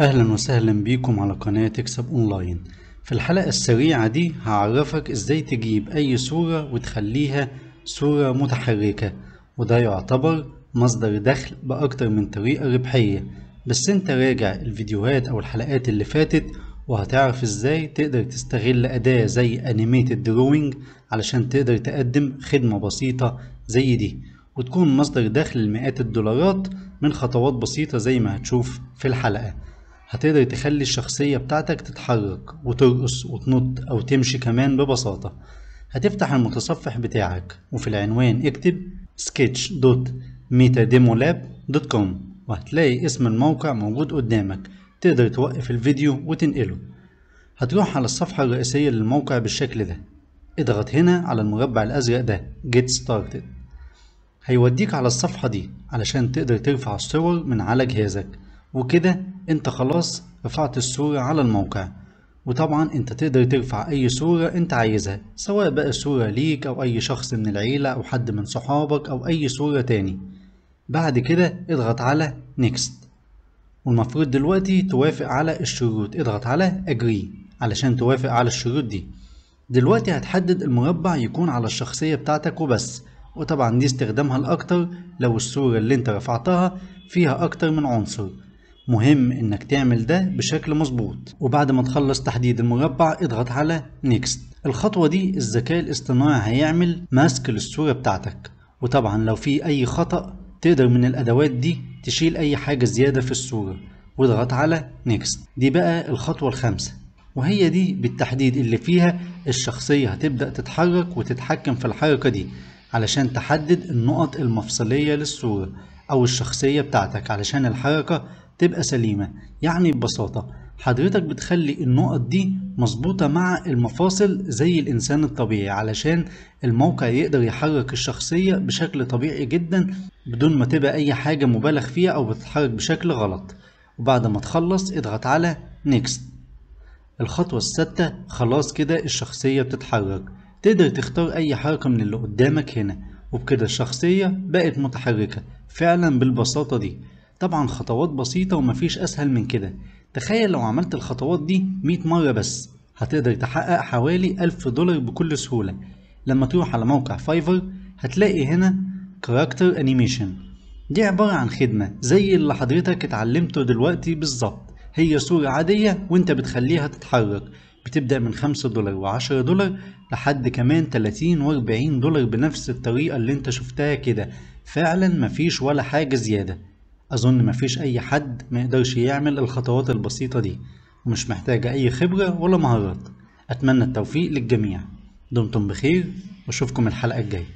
اهلا وسهلا بيكم على قناة اكسب اونلاين في الحلقة السريعة دي هعرفك ازاي تجيب اي صورة وتخليها صورة متحركة وده يعتبر مصدر دخل باكتر من طريقة ربحية بس انت راجع الفيديوهات او الحلقات اللي فاتت وهتعرف ازاي تقدر تستغل اداة زي انيميتد دروينج علشان تقدر تقدم خدمة بسيطة زي دي وتكون مصدر دخل لمئات الدولارات من خطوات بسيطة زي ما هتشوف في الحلقة هتقدر تخلي الشخصية بتاعتك تتحرك وترقص وتنط أو تمشي كمان ببساطة هتفتح المتصفح بتاعك وفي العنوان اكتب sketch.metademolab.com وهتلاقي اسم الموقع موجود قدامك تقدر توقف الفيديو وتنقله هتروح على الصفحة الرئيسية للموقع بالشكل ده اضغط هنا على المربع الأزرق ده Get Started هيوديك على الصفحة دي علشان تقدر ترفع الصور من على جهازك وكده انت خلاص رفعت الصورة على الموقع وطبعا انت تقدر ترفع اي صورة انت عايزها سواء بقى صورة ليك او اي شخص من العيلة او حد من صحابك او اي صورة تاني بعد كده اضغط على next والمفروض دلوقتي توافق على الشروط اضغط على agree علشان توافق على الشروط دي دلوقتي هتحدد المربع يكون على الشخصية بتاعتك وبس وطبعا دي استخدامها الاكتر لو الصورة اللي انت رفعتها فيها اكتر من عنصر مهم انك تعمل ده بشكل مظبوط وبعد ما تخلص تحديد المربع اضغط على نيكست الخطوة دي الذكاء الاصطناعي هيعمل ماسك للصورة بتاعتك وطبعا لو في اي خطأ تقدر من الادوات دي تشيل اي حاجة زيادة في الصورة واضغط على نيكست دي بقى الخطوة الخامسة وهي دي بالتحديد اللي فيها الشخصية هتبدأ تتحرك وتتحكم في الحركة دي علشان تحدد النقط المفصلية للصورة أو الشخصية بتاعتك علشان الحركة تبقى سليمة يعني ببساطة حضرتك بتخلي النقط دي مظبوطة مع المفاصل زي الإنسان الطبيعي علشان الموقع يقدر يحرك الشخصية بشكل طبيعي جدا بدون ما تبقى أي حاجة مبالغ فيها أو بتتحرك بشكل غلط وبعد ما تخلص اضغط على Next الخطوة السادسة خلاص كده الشخصية بتتحرك تقدر تختار أي حركة من اللي قدامك هنا وبكده الشخصية بقت متحركة فعلا بالبساطة دي طبعا خطوات بسيطة ومفيش أسهل من كده تخيل لو عملت الخطوات دي 100 مرة بس هتقدر تحقق حوالي 1000 دولار بكل سهولة لما تروح على موقع فايفر هتلاقي هنا كاركتر انيميشن دي عبارة عن خدمة زي اللي حضرتك اتعلمته دلوقتي بالظبط هي صورة عادية وانت بتخليها تتحرك بتبدأ من 5 دولار و10 دولار لحد كمان 30 و40 دولار بنفس الطريقة اللي انت شفتها كده فعلا مفيش ولا حاجة زيادة أظن مفيش أي حد ميقدرش يعمل الخطوات البسيطة دي ومش محتاجة أي خبرة ولا مهارات أتمنى التوفيق للجميع دمتم بخير وأشوفكم الحلقة الجاية